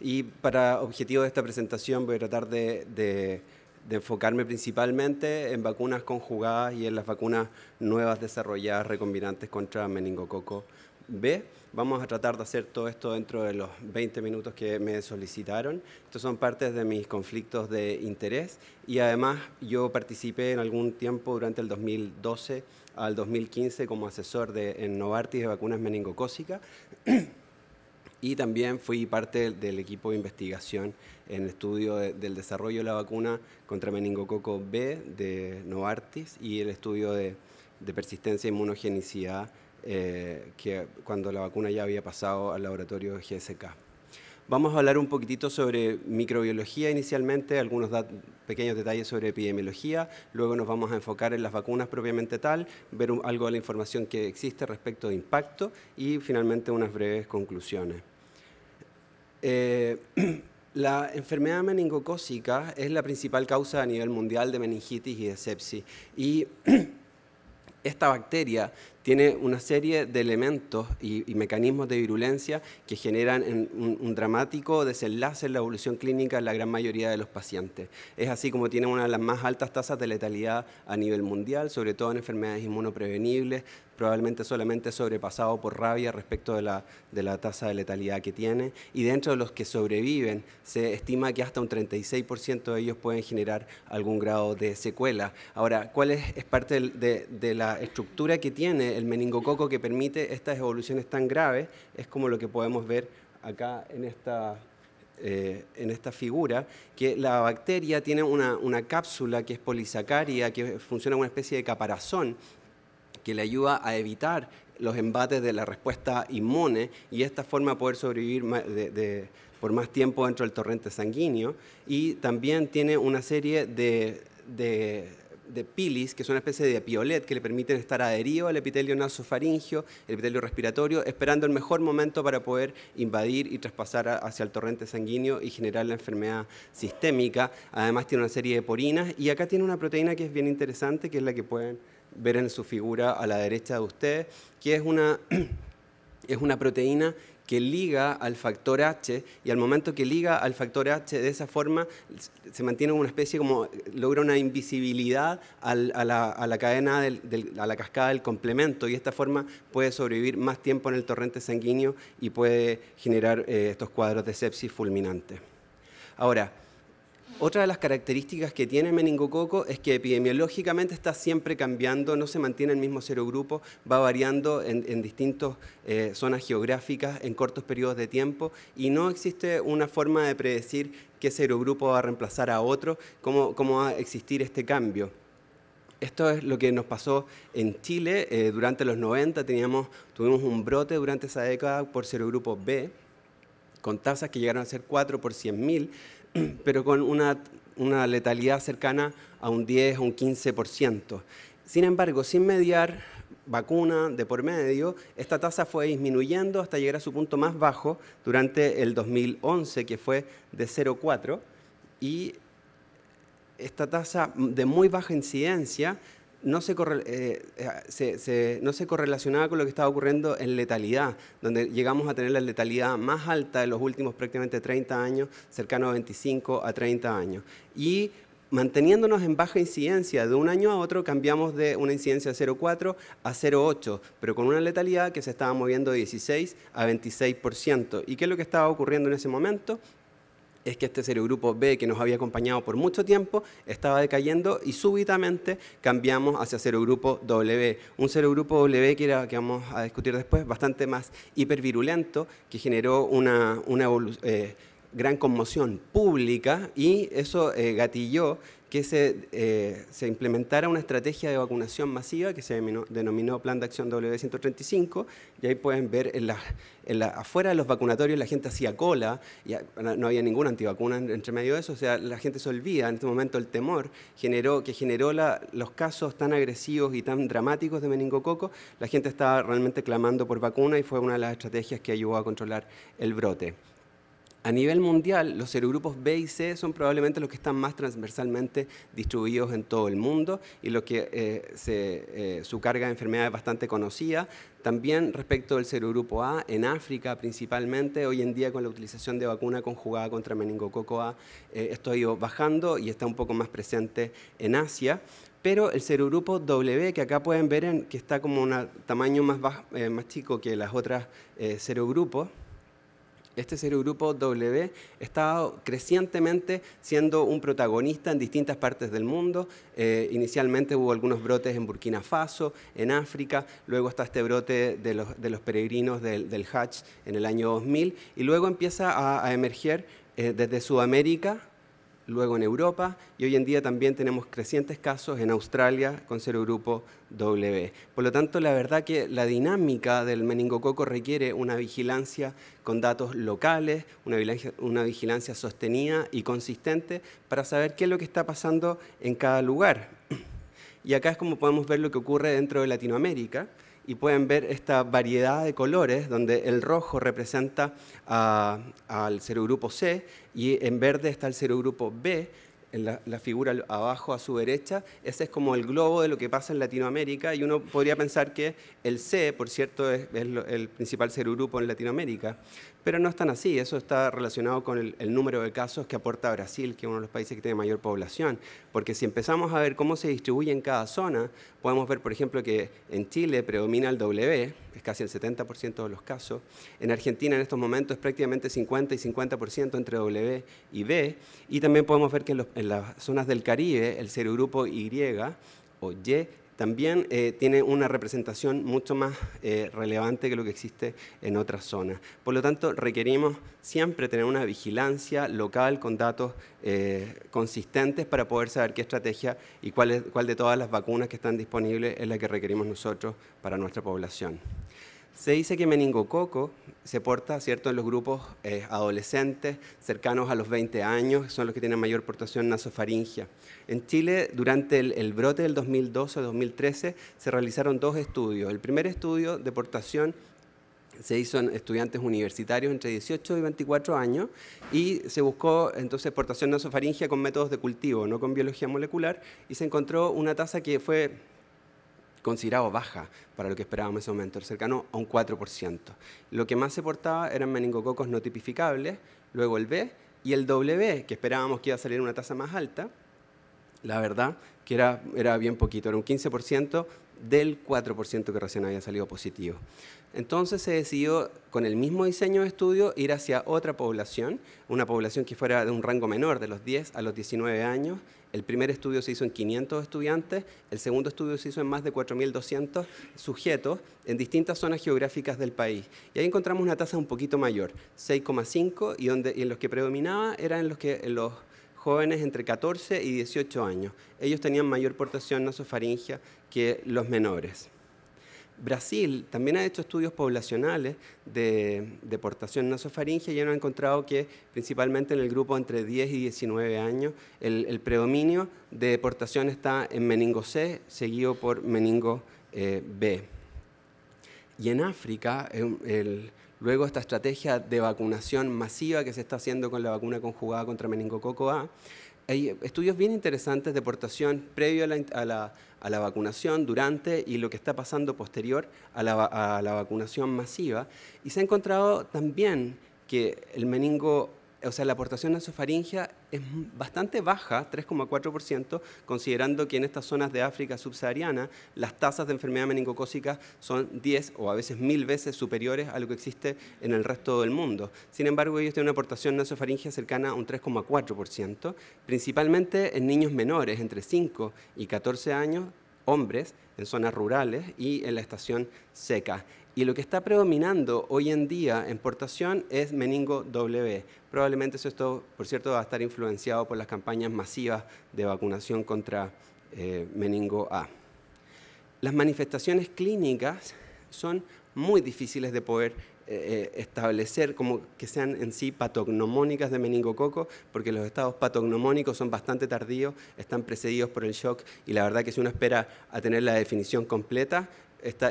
Y para objetivo de esta presentación voy a tratar de, enfocarme principalmente en vacunas conjugadas y en las vacunas nuevas desarrolladas recombinantes contra meningococo B. Vamos a tratar de hacer todo esto dentro de los 20 minutos que me solicitaron. Estos son partes de mis conflictos de interés y además yo participé en algún tiempo durante el 2012 al 2015 como asesor de, en Novartis de vacunas meningocócicas. y también fui parte del equipo de investigación en el estudio del desarrollo de la vacuna contra meningococo B de Novartis y el estudio de, persistencia e inmunogenicidad eh, que cuando la vacuna ya había pasado al laboratorio GSK. Vamos a hablar un poquitito sobre microbiología inicialmente, algunos pequeños detalles sobre epidemiología, luego nos vamos a enfocar en las vacunas propiamente tal, ver algo de la información que existe respecto de impacto y finalmente unas breves conclusiones. Eh, la enfermedad meningocócica es la principal causa a nivel mundial de meningitis y de sepsis y esta bacteria tiene una serie de elementos y, mecanismos de virulencia que generan un, dramático desenlace en la evolución clínica en la gran mayoría de los pacientes. Es así como tiene una de las más altas tasas de letalidad a nivel mundial, sobre todo en enfermedades inmunoprevenibles, probablemente solamente sobrepasado por rabia respecto de la, tasa de letalidad que tiene. Y dentro de los que sobreviven, se estima que hasta un 36% de ellos pueden generar algún grado de secuela. Ahora, ¿cuál es, parte de la estructura que tiene el meningococo que permite estas evoluciones tan graves es como lo que podemos ver acá en esta, eh, en esta figura, que la bacteria tiene una, cápsula que es polisacaria, que funciona como una especie de caparazón que le ayuda a evitar los embates de la respuesta inmune y esta forma poder sobrevivir por más tiempo dentro del torrente sanguíneo. Y también tiene una serie de de pilis, que son una especie de piolet que le permiten estar adherido al epitelio nasofaringio, el epitelio respiratorio, esperando el mejor momento para poder invadir y traspasar hacia el torrente sanguíneo y generar la enfermedad sistémica. Además tiene una serie de porinas y acá tiene una proteína que es bien interesante, que es la que pueden ver en su figura a la derecha de ustedes, que es una, es una proteína que liga al factor H y al momento que liga al factor H de esa forma se mantiene una especie como logra una invisibilidad a, la, cadena, del, a la cascada del complemento y de esta forma puede sobrevivir más tiempo en el torrente sanguíneo y puede generar eh, estos cuadros de sepsis fulminante Ahora, otra de las características que tiene el meningococo es que epidemiológicamente está siempre cambiando, no se mantiene el mismo serogrupo, va variando en, distintas eh, zonas geográficas en cortos periodos de tiempo y no existe una forma de predecir qué serogrupo va a reemplazar a otro, cómo, cómo va a existir este cambio. Esto es lo que nos pasó en Chile eh, durante los 90, teníamos, tuvimos un brote durante esa década por serogrupo B, con tasas que llegaron a ser 4 por 100.000, pero con una, una letalidad cercana a un 10 o un 15%. Sin embargo, sin mediar vacuna de por medio, esta tasa fue disminuyendo hasta llegar a su punto más bajo durante el 2011, que fue de 0,4, y esta tasa de muy baja incidencia eh, eh, no se, correlacionaba con lo que estaba ocurriendo en letalidad, donde llegamos a tener la letalidad más alta de los últimos prácticamente 30 años, cercano a 25 a 30 años. Y manteniéndonos en baja incidencia, de un año a otro cambiamos de una incidencia de 0,4 a 0,8, pero con una letalidad que se estaba moviendo de 16 a 26%. ¿Y qué es lo que estaba ocurriendo en ese momento? es que este grupo B, que nos había acompañado por mucho tiempo, estaba decayendo y súbitamente cambiamos hacia grupo W. Un serogrupo W que, era, que vamos a discutir después, bastante más hipervirulento, que generó una, eh, gran conmoción pública y eso eh, gatilló que eh, se, implementara una estrategia de vacunación masiva que se denominó, Plan de Acción W135, y ahí pueden ver afuera de los vacunatorios la gente hacía cola, y no había ninguna antivacuna entre medio de eso, o sea, la gente se olvida, en este momento el temor generó, que generó los casos tan agresivos y tan dramáticos de meningococo, la gente estaba realmente clamando por vacuna y fue una de las estrategias que ayudó a controlar el brote. A nivel mundial, los serogrupos B y C son probablemente los que están más transversalmente distribuidos en todo el mundo y lo que eh, eh, su carga de enfermedad es bastante conocida. También respecto del serogrupo A, en África principalmente, hoy en día con la utilización de vacuna conjugada contra meningococo A, eh, esto ha ido bajando y está un poco más presente en Asia pero el serogrupo W, que acá pueden ver que está como un tamaño más, más chico que las otras serogrupos, este grupo W está crecientemente siendo un protagonista en distintas partes del mundo. Eh, inicialmente hubo algunos brotes en Burkina Faso, en África, luego está este brote de los, peregrinos del, Hatch en el año 2000 y luego empieza a, emerger eh, desde Sudamérica luego en Europa y hoy en día también tenemos crecientes casos en Australia con serogrupo W. Por lo tanto, la verdad que la dinámica del meningococo requiere una vigilancia con datos locales, una vigilancia, una vigilancia sostenida y consistente para saber qué es lo que está pasando en cada lugar. Y acá es como podemos ver lo que ocurre dentro de Latinoamérica y pueden ver esta variedad de colores donde el rojo representa al serogrupo C y en verde está el serogrupo B. En la, figura abajo a su derecha, ese es como el globo de lo que pasa en Latinoamérica y uno podría pensar que el C, por cierto, es, es el principal serogrupo en Latinoamérica, pero no es tan así. Eso está relacionado con el, número de casos que aporta Brasil, que es uno de los países que tiene mayor población. Porque si empezamos a ver cómo se distribuye en cada zona, podemos ver, por ejemplo, que en Chile predomina el W, es casi el 70% de los casos. En Argentina en estos momentos es prácticamente 50 y 50% entre W y B. Y también podemos ver que en, las zonas del Caribe, el serogrupo Y o Y también eh, tiene una representación mucho más eh, relevante que lo que existe en otras zonas. Por lo tanto, requerimos siempre tener una vigilancia local con datos eh, consistentes para poder saber qué estrategia y cuál, cuál de todas las vacunas que están disponibles es la que requerimos nosotros para nuestra población. Se dice que meningococo se porta, ¿cierto?, en los grupos eh, adolescentes cercanos a los 20 años, son los que tienen mayor portación nasofaringia. En Chile, durante el, el brote del 2012-2013, se realizaron dos estudios. El primer estudio de portación se hizo en estudiantes universitarios entre 18 y 24 años y se buscó entonces portación nasofaringia con métodos de cultivo, no con biología molecular, y se encontró una tasa que fue considerado baja para lo que esperábamos en ese momento, cercano a un 4%. Lo que más se portaba eran meningococos no tipificables, luego el B y el W, que esperábamos que iba a salir una tasa más alta, la verdad que era, era bien poquito, era un 15% del 4% que recién había salido positivo. Entonces se decidió, con el mismo diseño de estudio, ir hacia otra población, una población que fuera de un rango menor, de los 10 a los 19 años. El primer estudio se hizo en 500 estudiantes, el segundo estudio se hizo en más de 4.200 sujetos en distintas zonas geográficas del país. Y ahí encontramos una tasa un poquito mayor, 6,5, y, en los que predominaba eran los los jóvenes entre 14 y 18 años. Ellos tenían mayor portación nasofaringia, que los menores. Brasil también ha hecho estudios poblacionales de deportación nasofaringe y han encontrado que principalmente en el grupo entre 10 y 19 años el, predominio de deportación está en meningo C seguido por meningo eh, B. Y en África, eh, luego esta estrategia de vacunación masiva que se está haciendo con la vacuna conjugada contra meningococo A, hay estudios bien interesantes de deportación previo a la a la vacunación, durante y lo que está pasando posterior a la, vacunación masiva. Y se ha encontrado también que el meningo o sea, la aportación nasofaringia es bastante baja, 3,4%, considerando que en estas zonas de África subsahariana las tasas de enfermedad meningocócica son 10 o a veces mil veces superiores a lo que existe en el resto del mundo. Sin embargo, ellos tienen una aportación nasofaringia cercana a un 3,4%, principalmente en niños menores, entre 5 y 14 años, hombres, en zonas rurales y en la estación seca. Y lo que está predominando hoy en día en portación es meningo W. Probablemente eso, esto, por cierto, va a estar influenciado por las campañas masivas de vacunación contra eh, meningo A. Las manifestaciones clínicas son muy difíciles de poder eh, eh, establecer como que sean en sí patognomónicas de meningococo, porque los estados patognomónicos son bastante tardíos, están precedidos por el shock y la verdad que si uno espera a tener la definición completa,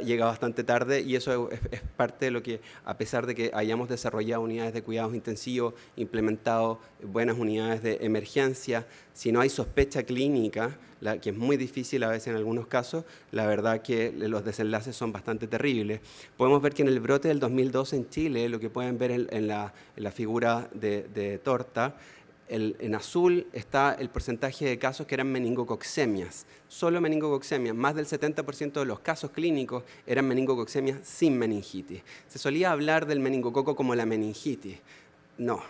llega bastante tarde y eso es, parte de lo que, a pesar de que hayamos desarrollado unidades de cuidados intensivos, implementado buenas unidades de emergencia, si no hay sospecha clínica, la, que es muy difícil a veces en algunos casos, la verdad que los desenlaces son bastante terribles. Podemos ver que en el brote del 2012 en Chile, lo que pueden ver en, la, figura de, de torta, en azul está el porcentaje de casos que eran meningococcemias, solo meningococcemias. Más del 70% de los casos clínicos eran meningococcemias sin meningitis. Se solía hablar del meningococo como la meningitis. No,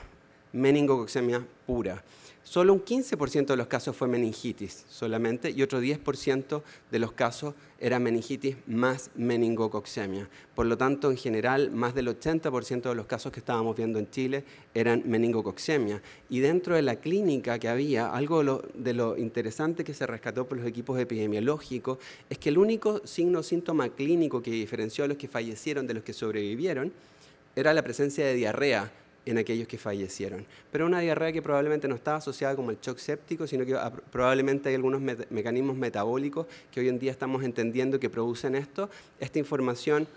meningococcemia pura. Solo un 15% de los casos fue meningitis solamente y otro 10% de los casos era meningitis más meningococcemia. Por lo tanto, en general, más del 80% de los casos que estábamos viendo en Chile eran meningococcemia. Y dentro de la clínica que había, algo de lo, interesante que se rescató por los equipos epidemiológicos es que el único signo síntoma clínico que diferenció a los que fallecieron de los que sobrevivieron era la presencia de diarrea en aquellos que fallecieron. Pero una diarrea que probablemente no estaba asociada como el shock séptico, sino que probablemente hay algunos mecanismos metabólicos que hoy en día estamos entendiendo que producen esto. Esta información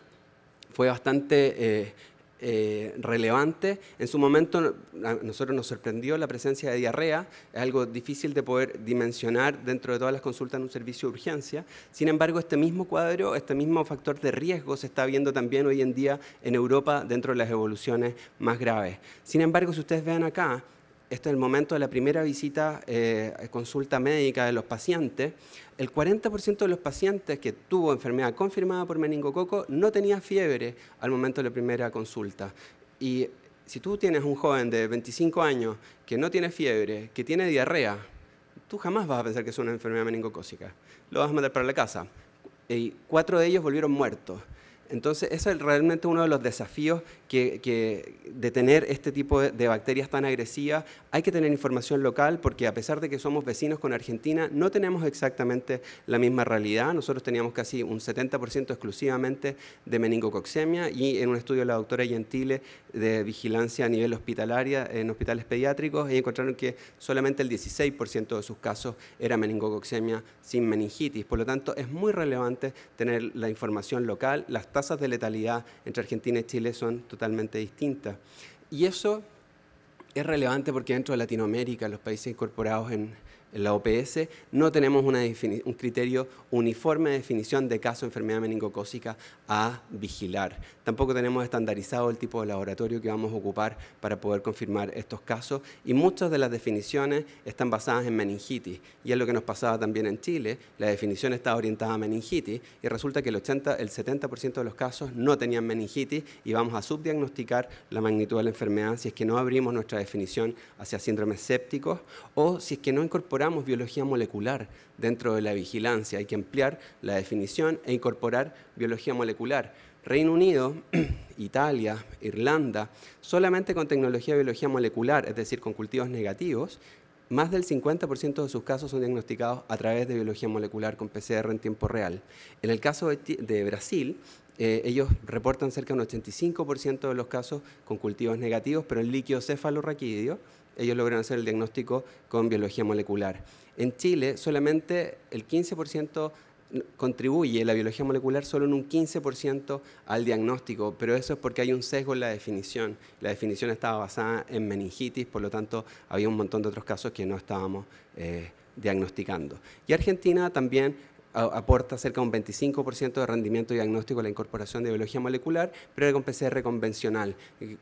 fue bastante... Eh, eh, relevante. En su momento a nosotros nos sorprendió la presencia de diarrea, es algo difícil de poder dimensionar dentro de todas las consultas en un servicio de urgencia. Sin embargo, este mismo cuadro, este mismo factor de riesgo se está viendo también hoy en día en Europa dentro de las evoluciones más graves. Sin embargo, si ustedes ven acá, este es el momento de la primera visita, eh, consulta médica de los pacientes, el 40% de los pacientes que tuvo enfermedad confirmada por meningococo no tenía fiebre al momento de la primera consulta. Y si tú tienes un joven de 25 años que no tiene fiebre, que tiene diarrea, tú jamás vas a pensar que es una enfermedad meningocócica. Lo vas a mandar para la casa. Y cuatro de ellos volvieron muertos. Entonces, ese es realmente uno de los desafíos que, de tener este tipo de, bacterias tan agresivas. Hay que tener información local porque a pesar de que somos vecinos con Argentina, no tenemos exactamente la misma realidad. Nosotros teníamos casi un 70% exclusivamente de meningococcemia y en un estudio de la doctora Gentile de vigilancia a nivel hospitalaria en hospitales pediátricos, ellos encontraron que solamente el 16% de sus casos era meningococcemia sin meningitis. Por lo tanto, es muy relevante tener la información local. Las tasas de letalidad entre Argentina y Chile son totalmente totalmente distinta. Y eso es relevante porque dentro de Latinoamérica, los países incorporados en, en la OPS no tenemos una un criterio uniforme de definición de caso de enfermedad meningocócica a vigilar. Tampoco tenemos estandarizado el tipo de laboratorio que vamos a ocupar para poder confirmar estos casos y muchas de las definiciones están basadas en meningitis y es lo que nos pasaba también en Chile, la definición estaba orientada a meningitis y resulta que el, 80, el 70% de los casos no tenían meningitis y vamos a subdiagnosticar la magnitud de la enfermedad si es que no abrimos nuestra definición hacia síndromes sépticos o si es que no incorporamos biología molecular dentro de la vigilancia. Hay que ampliar la definición e incorporar biología molecular. Reino Unido, Italia, Irlanda, solamente con tecnología de biología molecular, es decir, con cultivos negativos, más del 50% de sus casos son diagnosticados a través de biología molecular con PCR en tiempo real. En el caso de Brasil, eh, ellos reportan cerca de un 85% de los casos con cultivos negativos, pero el líquido cefalorraquídeo, ellos lograron hacer el diagnóstico con biología molecular. En Chile, solamente el 15% contribuye la biología molecular solo en un 15% al diagnóstico, pero eso es porque hay un sesgo en la definición. La definición estaba basada en meningitis, por lo tanto había un montón de otros casos que no estábamos eh, diagnosticando. Y Argentina también aporta cerca de un 25% de rendimiento diagnóstico a la incorporación de biología molecular, pero con PCR convencional.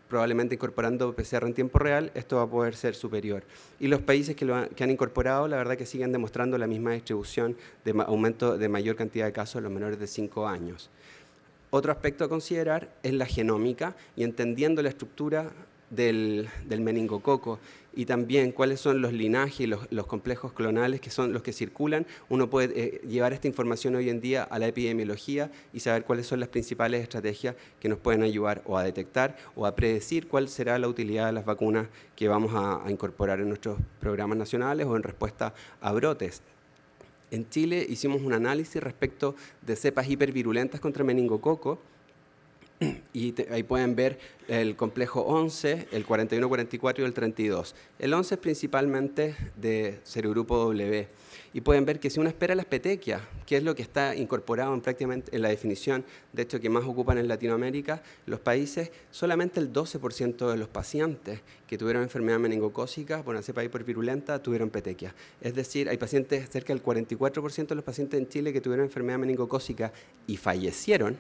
Probablemente incorporando PCR en tiempo real, esto va a poder ser superior. Y los países que, lo han, incorporado, la verdad que siguen demostrando la misma distribución de aumento de mayor cantidad de casos en los menores de 5 años. Otro aspecto a considerar es la genómica y entendiendo la estructura del, del meningococo y también cuáles son los linajes, los, complejos clonales que son los que circulan. Uno puede eh, llevar esta información hoy en día a la epidemiología y saber cuáles son las principales estrategias que nos pueden ayudar o a detectar o a predecir cuál será la utilidad de las vacunas que vamos a, a incorporar en nuestros programas nacionales o en respuesta a brotes. En Chile hicimos un análisis respecto de cepas hipervirulentas contra meningococo y ahí pueden ver el complejo 11, el 41, 44 y el 32. El 11 es principalmente de serogrupo W. Y pueden ver que si uno espera las petequias, que es lo que está incorporado prácticamente en la definición, de hecho que más ocupan en Latinoamérica, los países, solamente el 12% de los pacientes que tuvieron enfermedad meningocócica por una cepa hipervirulenta tuvieron petequias. Es decir, hay pacientes, cerca del 44% de los pacientes en Chile que tuvieron enfermedad meningocócica y fallecieron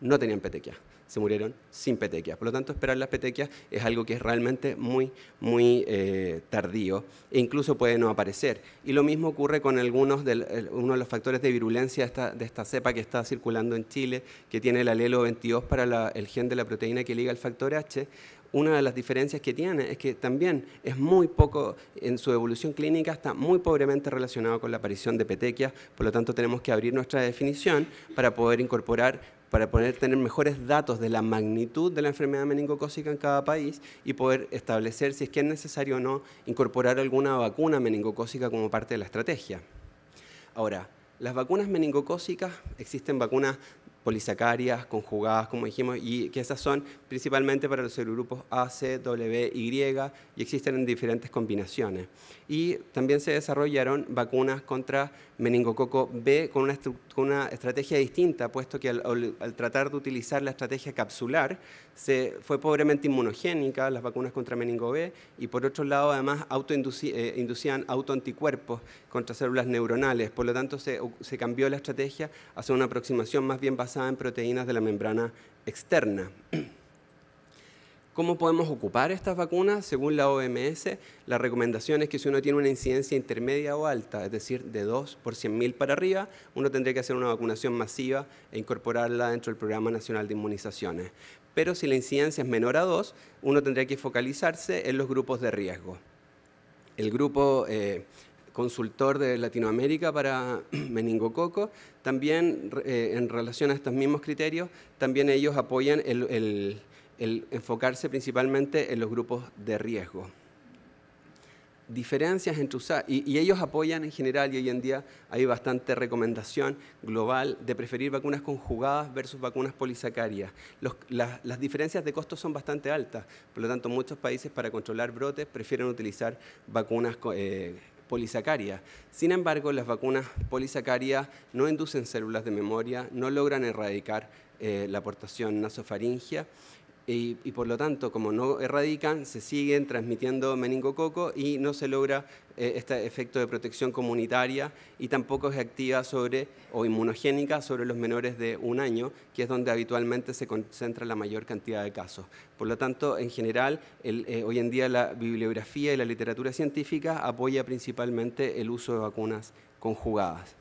no tenían petequias, se murieron sin petequias. Por lo tanto, esperar las petequias es algo que es realmente muy, muy eh, tardío e incluso puede no aparecer. Y lo mismo ocurre con algunos de, uno de los factores de virulencia de esta, cepa que está circulando en Chile, que tiene el alelo 22 para el gen de la proteína que liga al factor H. Una de las diferencias que tiene es que también es muy poco, en su evolución clínica está muy pobremente relacionado con la aparición de petequias, por lo tanto tenemos que abrir nuestra definición para poder incorporar para poder tener mejores datos de la magnitud de la enfermedad meningocócica en cada país y poder establecer si es que es necesario o no incorporar alguna vacuna meningocócica como parte de la estrategia. Ahora, las vacunas meningocócicas, existen vacunas polisacarias, conjugadas, como dijimos, y que esas son principalmente para los serogrupos A, C, W, Y, y existen en diferentes combinaciones y también se desarrollaron vacunas contra meningococo B con una, estrategia distinta, puesto que al, tratar de utilizar la estrategia capsular se fue pobremente inmunogénica las vacunas contra meningo B y por otro lado además eh, inducían autoanticuerpos contra células neuronales, por lo tanto se, se cambió la estrategia hacia una aproximación más bien basada en proteínas de la membrana externa. ¿Cómo podemos ocupar estas vacunas? Según la OMS, la recomendación es que si uno tiene una incidencia intermedia o alta, es decir, de 2 por 100.000 para arriba, uno tendría que hacer una vacunación masiva e incorporarla dentro del Programa Nacional de Inmunizaciones. Pero si la incidencia es menor a 2, uno tendría que focalizarse en los grupos de riesgo. El grupo eh, consultor de Latinoamérica para meningococo, también eh, en relación a estos mismos criterios, también ellos apoyan el el enfocarse principalmente en los grupos de riesgo. Diferencias entre usar, y, ellos apoyan en general, y hoy en día hay bastante recomendación global de preferir vacunas conjugadas versus vacunas polisacarias. las, diferencias de costos son bastante altas, por lo tanto muchos países para controlar brotes prefieren utilizar vacunas eh, polisacarias. Sin embargo, las vacunas polisacarias no inducen células de memoria, no logran erradicar eh, la aportación nasofaringia y, por lo tanto, como no erradican, se siguen transmitiendo meningococo y no se logra eh, este efecto de protección comunitaria y tampoco es activa sobre o inmunogénica sobre los menores de un año, que es donde habitualmente se concentra la mayor cantidad de casos. Por lo tanto, en general, eh, hoy en día la bibliografía y la literatura científica apoya principalmente el uso de vacunas conjugadas.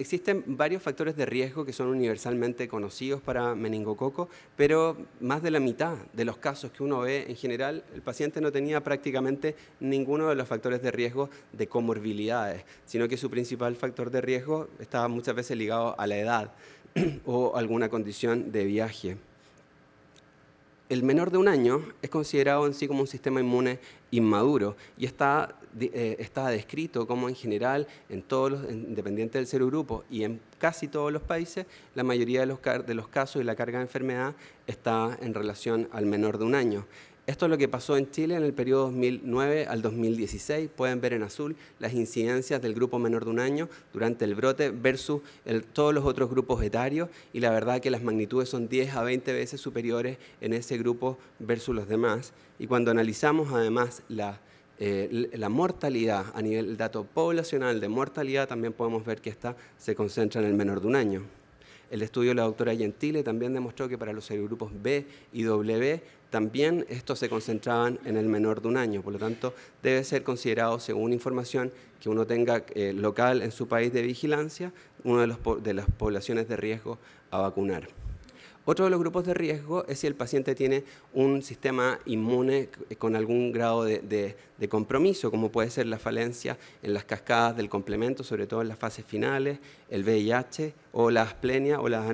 Existen varios factores de riesgo que son universalmente conocidos para meningococo, pero más de la mitad de los casos que uno ve en general, el paciente no tenía prácticamente ninguno de los factores de riesgo de comorbilidades, sino que su principal factor de riesgo estaba muchas veces ligado a la edad o alguna condición de viaje el menor de un año es considerado en sí como un sistema inmune inmaduro y está, eh, está descrito como en general, en todos los, independiente del grupo y en casi todos los países, la mayoría de los, de los casos y la carga de enfermedad está en relación al menor de un año. Esto es lo que pasó en Chile en el periodo 2009 al 2016. Pueden ver en azul las incidencias del grupo menor de un año durante el brote versus todos los otros grupos etarios y la verdad que las magnitudes son 10 a 20 veces superiores en ese grupo versus los demás. Y cuando analizamos además la... Eh, la mortalidad a nivel dato poblacional de mortalidad también podemos ver que esta se concentra en el menor de un año. El estudio de la doctora Gentile también demostró que para los grupos B y W también estos se concentraban en el menor de un año. Por lo tanto, debe ser considerado, según información que uno tenga eh, local en su país de vigilancia, una de, los, de las poblaciones de riesgo a vacunar. Otro de los grupos de riesgo es si el paciente tiene un sistema inmune con algún grado de, compromiso, como puede ser la falencia en las cascadas del complemento, sobre todo en las fases finales, el VIH o la asplenia o las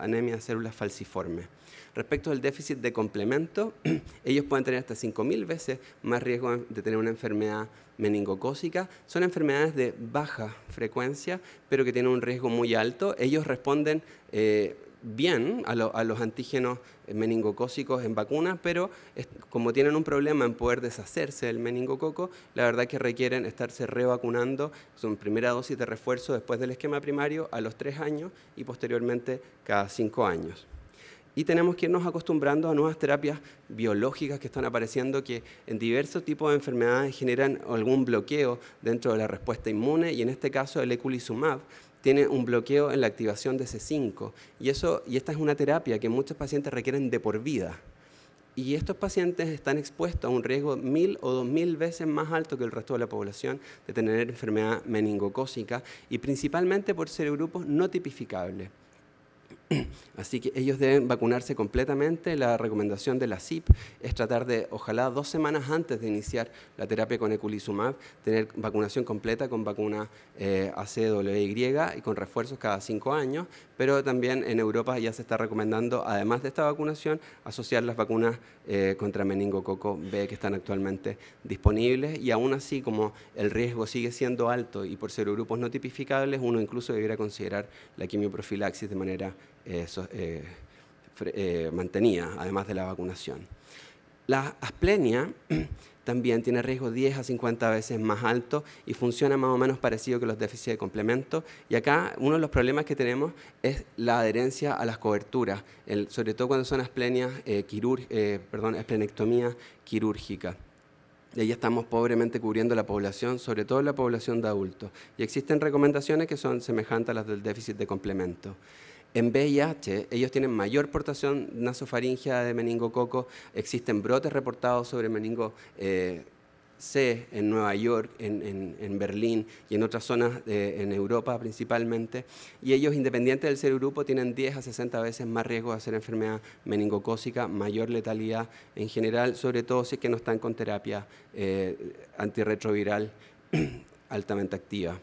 anemias de células falciformes. Respecto al déficit de complemento, ellos pueden tener hasta 5.000 veces más riesgo de tener una enfermedad meningocócica. Son enfermedades de baja frecuencia, pero que tienen un riesgo muy alto. Ellos responden eh, bien a, los antígenos eh, meningocócicos en vacunas, pero como tienen un problema en poder deshacerse del meningococo, la verdad que requieren estarse revacunando su primera dosis de refuerzo después del esquema primario a los tres años y posteriormente cada cinco años y tenemos que irnos acostumbrando a nuevas terapias biológicas que están apareciendo que en diversos tipos de enfermedades generan algún bloqueo dentro de la respuesta inmune y en este caso el eculizumab tiene un bloqueo en la activación de C5. Y, eso, y esta es una terapia que muchos pacientes requieren de por vida. Y estos pacientes están expuestos a un riesgo mil o dos mil veces más alto que el resto de la población de tener enfermedad meningocócica y principalmente por ser grupos no tipificables. Así que ellos deben vacunarse completamente. La recomendación de la CIP es tratar de, ojalá dos semanas antes de iniciar la terapia con eculizumab, tener vacunación completa con vacuna eh, ACWY y con refuerzos cada cinco años. Pero también en Europa ya se está recomendando, además de esta vacunación, asociar las vacunas eh, contra meningococo B que están actualmente disponibles y aún así como el riesgo sigue siendo alto y por ser grupos no tipificables, uno incluso debiera considerar la quimioprofilaxis de manera eh, eh, mantenida, además de la vacunación. La asplenia también tiene riesgo 10 a 50 veces más alto y funciona más o menos parecido que los déficits de complemento. Y acá uno de los problemas que tenemos es la adherencia a las coberturas, sobre todo cuando son asplenias, eh, eh, quirúrgicas. Y ahí estamos pobremente cubriendo la población, sobre todo la población de adultos. Y existen recomendaciones que son semejantes a las del déficit de complemento. En VIH, ellos tienen mayor portación nasofaringea de meningococo, existen brotes reportados sobre meningo eh, C en Nueva York, en, Berlín y en otras zonas eh, en Europa principalmente, y ellos, independientes del ser grupo tienen 10 a 60 veces más riesgo de hacer enfermedad meningocócica, mayor letalidad en general, sobre todo si es que no están con terapia eh, antirretroviral altamente activa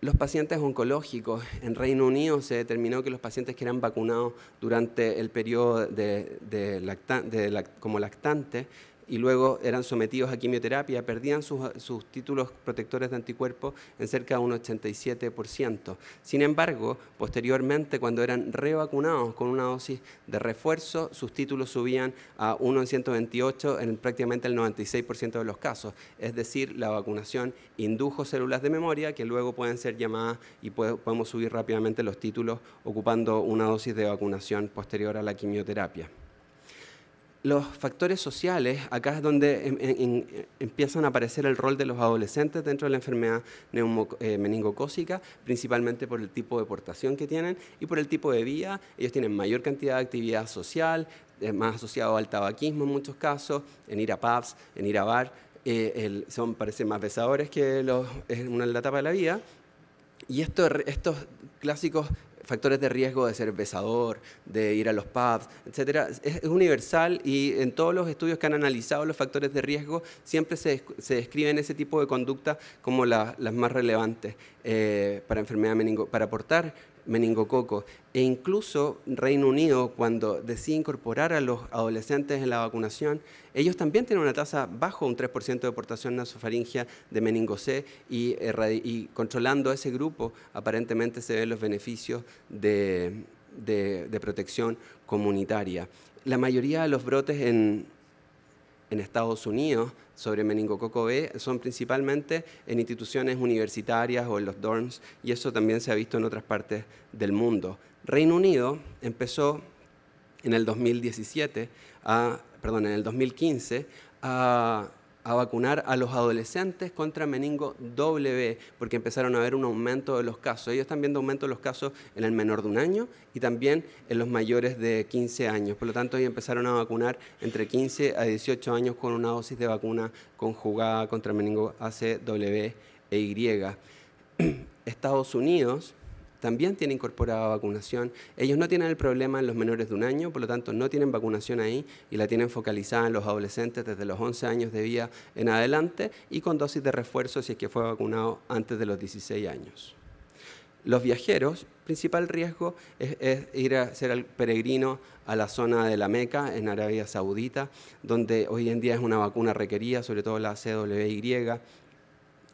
los pacientes oncológicos. En Reino Unido se determinó que los pacientes que eran vacunados durante el periodo de, de, como lactante y luego eran sometidos a quimioterapia, perdían sus, títulos protectores de anticuerpos en cerca de un 87%. Sin embargo, posteriormente, cuando eran revacunados con una dosis de refuerzo, sus títulos subían a 1 en 128 en prácticamente el 96% de los casos. Es decir, la vacunación indujo células de memoria que luego pueden ser llamadas y podemos subir rápidamente los títulos ocupando una dosis de vacunación posterior a la quimioterapia los factores sociales, acá es donde em, em, em, empiezan a aparecer el rol de los adolescentes dentro de la enfermedad eh, meningocócica, principalmente por el tipo de portación que tienen y por el tipo de vida. Ellos tienen mayor cantidad de actividad social, eh, más asociado al tabaquismo en muchos casos, en ir a pubs, en ir a bar. Eh, son, parecen más besadores que los, en la etapa de la vida. Y estos clásicos factores de riesgo de ser besador, de ir a los pubs, etcétera, es, universal y en todos los estudios que han analizado los factores de riesgo siempre se, describen ese tipo de conducta como las más relevantes eh, para enfermedad meningo, para aportar meningococo. E incluso Reino Unido, cuando decide incorporar a los adolescentes en la vacunación, ellos también tienen una tasa bajo, un 3% de portación nasofaringia de meningo C, y, eh, y controlando a ese grupo, aparentemente se ven los beneficios de, protección comunitaria. La mayoría de los brotes en, en Estados Unidos sobre meningococo B son principalmente en instituciones universitarias o en los dorms y eso también se ha visto en otras partes del mundo. Reino Unido empezó en el 2017, a, perdón, en el 2015 a a vacunar a los adolescentes contra meningo W, porque empezaron a ver un aumento de los casos. Ellos están viendo aumento de los casos en el menor de un año y también en los mayores de 15 años. Por lo tanto, ellos empezaron a vacunar entre 15 a 18 años con una dosis de vacuna conjugada contra meningo ACW e Y. Estados Unidos también tiene incorporada vacunación. Ellos no tienen el problema en los menores de un año, por lo tanto no tienen vacunación ahí y la tienen focalizada en los adolescentes desde los 11 años de vida en adelante y con dosis de refuerzo si es que fue vacunado antes de los 16 años. Los viajeros, principal riesgo es, ir a ser peregrino a la zona de la Meca, en Arabia Saudita, donde hoy en día es una vacuna requerida, sobre todo la CWY,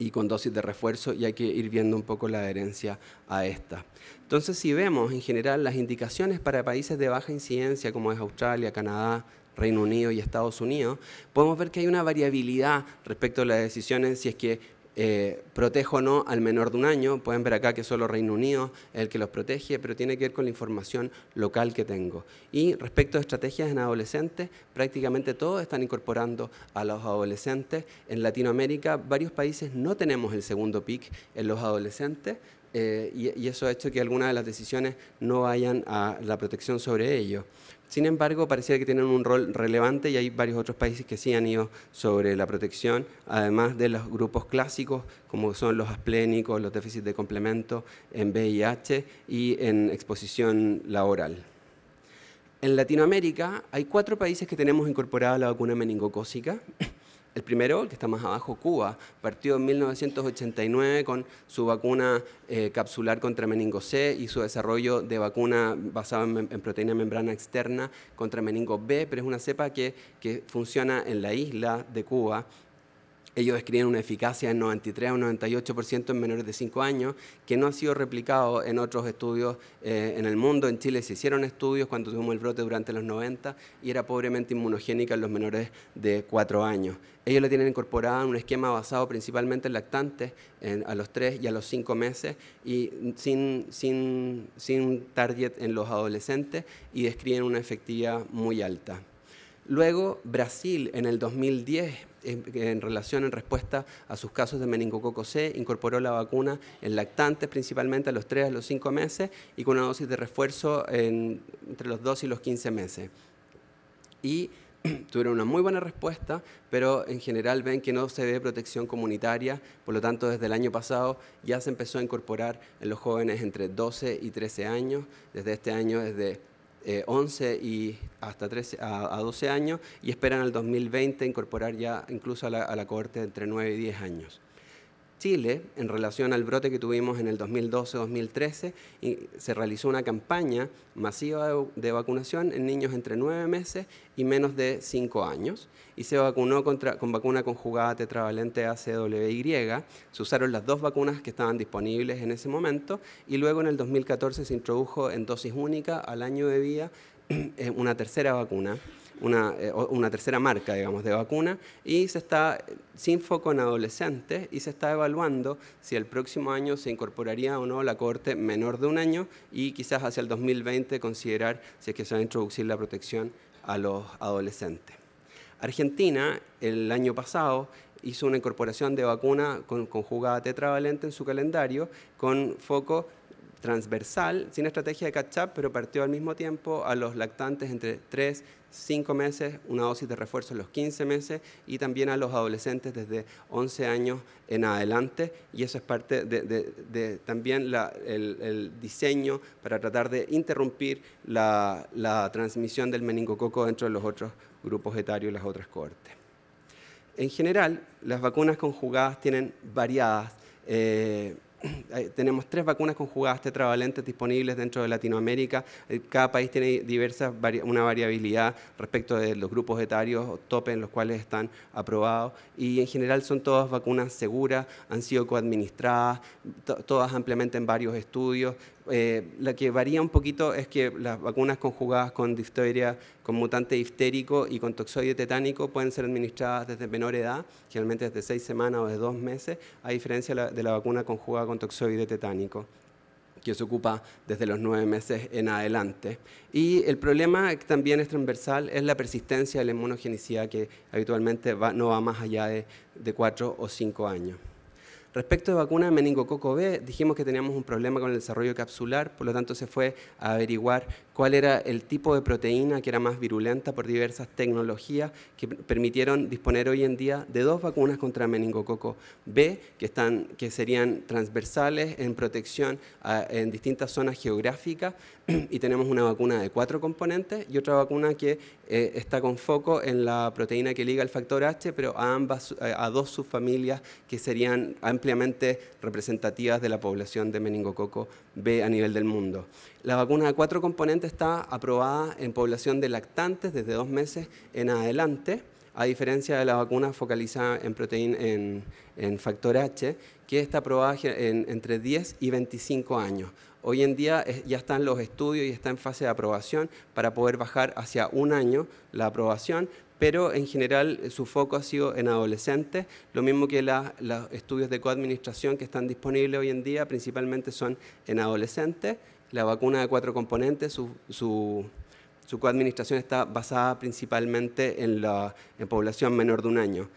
y con dosis de refuerzo y hay que ir viendo un poco la adherencia a esta. Entonces, si vemos en general las indicaciones para países de baja incidencia como es Australia, Canadá, Reino Unido y Estados Unidos, podemos ver que hay una variabilidad respecto a las decisiones si es que eh, protejo o no al menor de un año. Pueden ver acá que solo Reino Unido es el que los protege, pero tiene que ver con la información local que tengo. Y respecto a estrategias en adolescentes, prácticamente todos están incorporando a los adolescentes. En Latinoamérica, varios países no tenemos el segundo PIC en los adolescentes, eh, y, y, eso ha hecho que algunas de las decisiones no vayan a la protección sobre ellos. Sin embargo, parecía que tienen un rol relevante y hay varios otros países que sí han ido sobre la protección, además de los grupos clásicos, como son los asplénicos, los déficits de complemento en VIH y en exposición laboral. En Latinoamérica hay cuatro países que tenemos incorporada la vacuna meningocócica. El primero, que está más abajo, Cuba, partió en 1989 con su vacuna eh, capsular contra meningo C e y su desarrollo de vacuna basada en, proteína membrana externa contra meningo B, pero es una cepa que, que funciona en la isla de Cuba ellos describen una eficacia en 93 a 98% en menores de 5 años, que no ha sido replicado en otros estudios eh, en el mundo. En Chile se hicieron estudios cuando tuvimos el brote durante los 90 y era pobremente inmunogénica en los menores de 4 años. Ellos la tienen incorporada en un esquema basado principalmente en lactantes a los 3 y a los 5 meses y sin, sin, sin target en los adolescentes y describen una efectividad muy alta. Luego, Brasil en el 2010 en relación, en respuesta a sus casos de meningococo C, incorporó la vacuna en lactantes principalmente a los 3 a los 5 meses y con una dosis de refuerzo entre los 2 y los 15 meses. Y tuvieron una muy buena respuesta, pero en general ven que no se ve protección comunitaria, por lo tanto desde el año pasado ya se empezó a incorporar en los jóvenes entre 12 y 13 años, desde este año desde 11 eh, y hasta 13, a, 12 años y esperan al 2020 incorporar ya incluso a la, a la cohorte entre 9 y 10 años. Chile, en relación al brote que tuvimos en el 2012-2013, se realizó una campaña masiva de vacunación en niños entre 9 meses y menos de 5 años, y se vacunó con vacuna conjugada tetravalente ACWY, se usaron las dos vacunas que estaban disponibles en ese momento, y luego en el 2014 se introdujo en dosis única al año de vida eh, una tercera vacuna eh, una, tercera marca, digamos, de vacuna, y se está sin foco en adolescentes y se está evaluando si el próximo año se incorporaría o no la corte menor de un año y quizás hacia el 2020 considerar si es que se va a introducir la protección a los adolescentes. Argentina, el año pasado, hizo una incorporación de vacuna con, conjugada tetravalente en su calendario con foco transversal, sin estrategia de catch-up, pero partió al mismo tiempo a los lactantes entre 3, 5 meses, una dosis de refuerzo a los 15 meses y también a los adolescentes desde 11 años en adelante. Y eso es parte de, también el, diseño para tratar de interrumpir la, transmisión del meningococo dentro de los otros grupos etarios y las otras cohortes. En general, las vacunas conjugadas tienen variadas... Eh, tenemos tres vacunas conjugadas tetravalentes disponibles dentro de Latinoamérica. Eh, cada país tiene diversas, una variabilidad respecto de los grupos etarios o tope en los cuales están aprobados. Y en general son todas vacunas seguras, han sido coadministradas, todas ampliamente en varios estudios eh, la que varía un poquito es que las vacunas conjugadas con difteria, con mutante difterico y con toxoide tetánico pueden ser administradas desde menor edad, generalmente desde seis semanas o de dos meses, a diferencia de la vacuna conjugada con toxoide tetánico que se ocupa desde los nueve meses en adelante. Y el problema también es transversal es la persistencia de la inmunogenicidad que habitualmente no va más allá de, de cuatro o cinco años. Respecto de vacuna de meningococo B, dijimos que teníamos un problema con el desarrollo capsular, por lo tanto se fue a averiguar cuál era el tipo de proteína que era más virulenta por diversas tecnologías que permitieron disponer hoy en día de dos vacunas contra meningococo B, que, están, que serían transversales en protección en distintas zonas geográficas, y tenemos una vacuna de cuatro componentes y otra vacuna que eh, está con foco en la proteína que liga al factor H, pero a, eh, a dos subfamilias que serían ampliamente representativas de la población de meningococo B a nivel del mundo. La vacuna de cuatro componentes está aprobada en población de lactantes desde dos meses en adelante a diferencia de la vacuna focalizada en proteína en, factor H, que está aprobada entre 10 y 25 años. Hoy en día ya están los estudios y está en fase de aprobación para poder bajar hacia un año la aprobación, pero en general eh, su foco ha sido en adolescentes, lo mismo que los estudios de coadministración que están disponibles hoy en día principalmente son en adolescentes. La vacuna de cuatro componentes, su, coadministración está basada principalmente en la en población menor de un año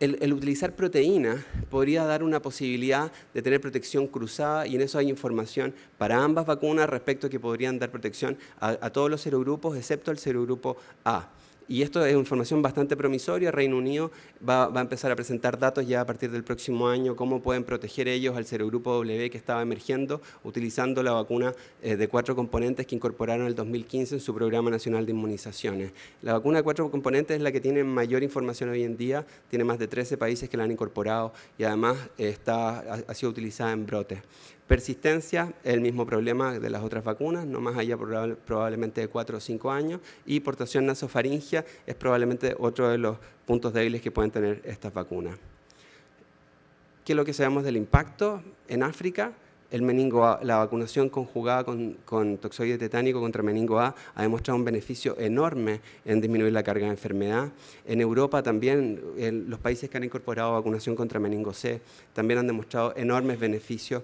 el, utilizar proteína podría dar una posibilidad de tener protección cruzada y en eso hay información para ambas vacunas respecto a que podrían dar protección a, todos los serogrupos excepto al serogrupo A y esto es información bastante promisoria. Reino Unido va, a empezar a presentar datos ya a partir del próximo año, cómo pueden proteger ellos al serogrupo W que estaba emergiendo, utilizando la vacuna eh, de cuatro componentes que incorporaron en el 2015 en su Programa Nacional de Inmunizaciones. La vacuna de cuatro componentes es la que tiene mayor información hoy en día, tiene más de 13 países que la han incorporado y además ha sido utilizada en brotes. Persistencia, el mismo problema de las otras vacunas, no más allá probablemente de 4 o 5 años. Y portación nasofaringia es probablemente otro de los puntos débiles que pueden tener estas vacunas. ¿Qué es lo que sabemos del impacto en África? El la vacunación conjugada con, toxoide tetánico contra meningo A ha demostrado un beneficio enorme en disminuir la carga de enfermedad. En Europa también, en los países que han incorporado vacunación contra meningo C también han demostrado enormes beneficios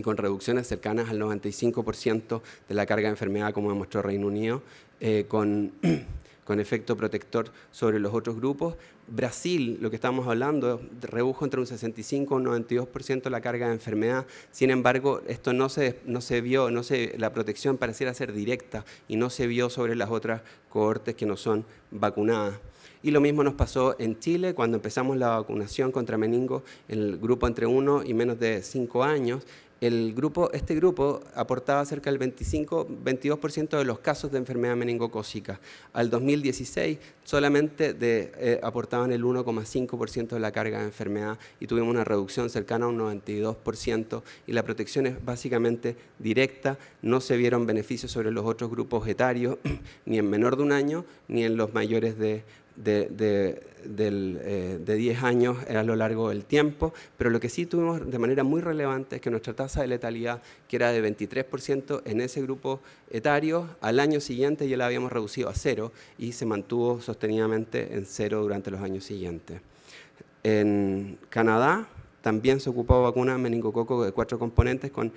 y con reducciones cercanas al 95% de la carga de enfermedad, como demostró Reino Unido, eh, con, con, efecto protector sobre los otros grupos. Brasil, lo que estamos hablando, redujo entre un 65 y un 92% la carga de enfermedad. Sin embargo, esto no se, no se vio, no se, la protección pareciera ser directa y no se vio sobre las otras cohortes que no son vacunadas. Y lo mismo nos pasó en Chile cuando empezamos la vacunación contra meningo en el grupo entre 1 y menos de 5 años grupo, este grupo aportaba cerca del 25-22% de los casos de enfermedad meningocócica. Al 2016 solamente eh, aportaban el 1,5% de la carga de enfermedad y tuvimos una reducción cercana a un 92% y la protección es básicamente directa, no se vieron beneficios sobre los otros grupos etarios, ni en menor de un año, ni en los mayores de de, de, 10 eh, años a lo largo del tiempo, pero lo que sí tuvimos de manera muy relevante es que nuestra tasa de letalidad, que era de 23% en ese grupo etario, al año siguiente ya la habíamos reducido a cero y se mantuvo sostenidamente en cero durante los años siguientes. En Canadá, también se ocupó vacuna meningococo de cuatro componentes con,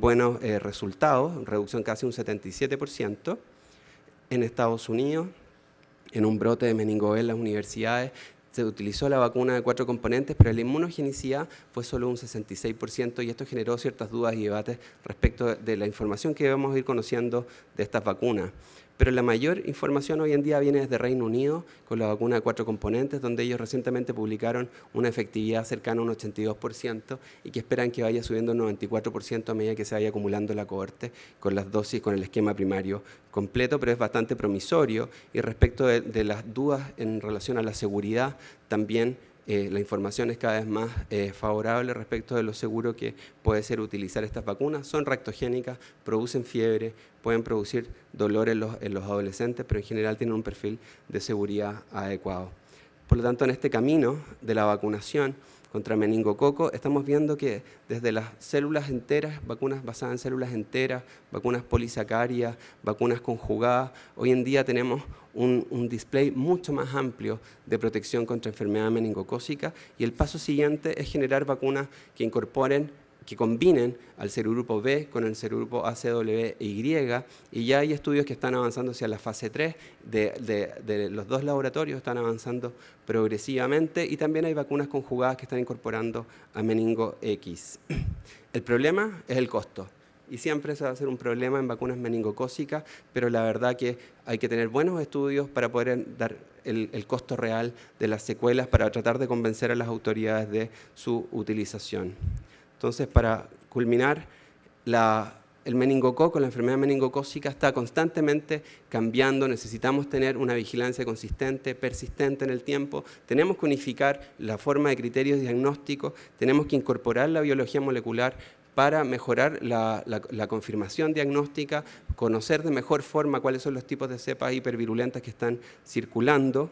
buenos eh, resultados, reducción casi un 77%. En Estados Unidos, en un brote de meningo en las universidades, se utilizó la vacuna de cuatro componentes, pero la inmunogenicidad fue solo un 66% y esto generó ciertas dudas y debates respecto de la información que debemos ir conociendo de estas vacunas pero la mayor información hoy en día viene desde Reino Unido con la vacuna de cuatro componentes, donde ellos recientemente publicaron una efectividad cercana a un 82% y que esperan que vaya subiendo un 94% a medida que se vaya acumulando la cohorte con las dosis, con el esquema primario completo, pero es bastante promisorio. Y respecto de, las dudas en relación a la seguridad, también eh, la información es cada vez más eh, favorable respecto de lo seguro que puede ser utilizar estas vacunas. Son rectogénicas, producen fiebre, pueden producir dolor en los adolescentes, pero en general tienen un perfil de seguridad adecuado. Por lo tanto, en este camino de la vacunación, contra meningococo, estamos viendo que desde las células enteras, vacunas basadas en células enteras, vacunas polisacarias, vacunas conjugadas, hoy en día tenemos un, display mucho más amplio de protección contra enfermedad meningocócica y el paso siguiente es generar vacunas que incorporen que combinen al serugrupo B con el serogrupo ACWY e y ya hay estudios que están avanzando hacia la fase 3 de, los dos laboratorios, están avanzando progresivamente y también hay vacunas conjugadas que están incorporando a meningo X. El problema es el costo y siempre se va a ser un problema en vacunas meningocócicas, pero la verdad que hay que tener buenos estudios para poder dar el, costo real de las secuelas para tratar de convencer a las autoridades de su utilización. Entonces, para culminar, la, el meningococo, la enfermedad meningocócica está constantemente cambiando, necesitamos tener una vigilancia consistente, persistente en el tiempo, tenemos que unificar la forma de criterios diagnósticos, tenemos que incorporar la biología molecular para mejorar la, confirmación diagnóstica, conocer de mejor forma cuáles son los tipos de cepas hipervirulentas que están circulando.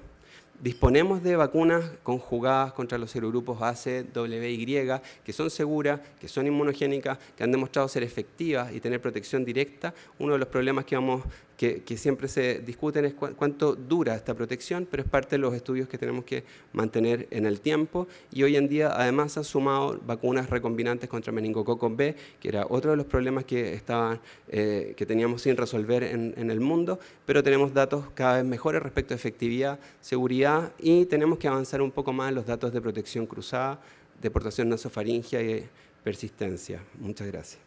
Disponemos de vacunas conjugadas contra los serogrupos ACWY, que son seguras, que son inmunogénicas, que han demostrado ser efectivas y tener protección directa. Uno de los problemas que vamos que, siempre se discuten es cuánto dura esta protección, pero es parte de los estudios que tenemos que mantener en el tiempo. Y hoy en día además se han sumado vacunas recombinantes contra meningococo B, que era otro de los problemas que, estaban, eh, que teníamos sin resolver en, en el mundo, pero tenemos datos cada vez mejores respecto a efectividad, seguridad y tenemos que avanzar un poco más en los datos de protección cruzada, deportación nasofaringia y persistencia. Muchas gracias.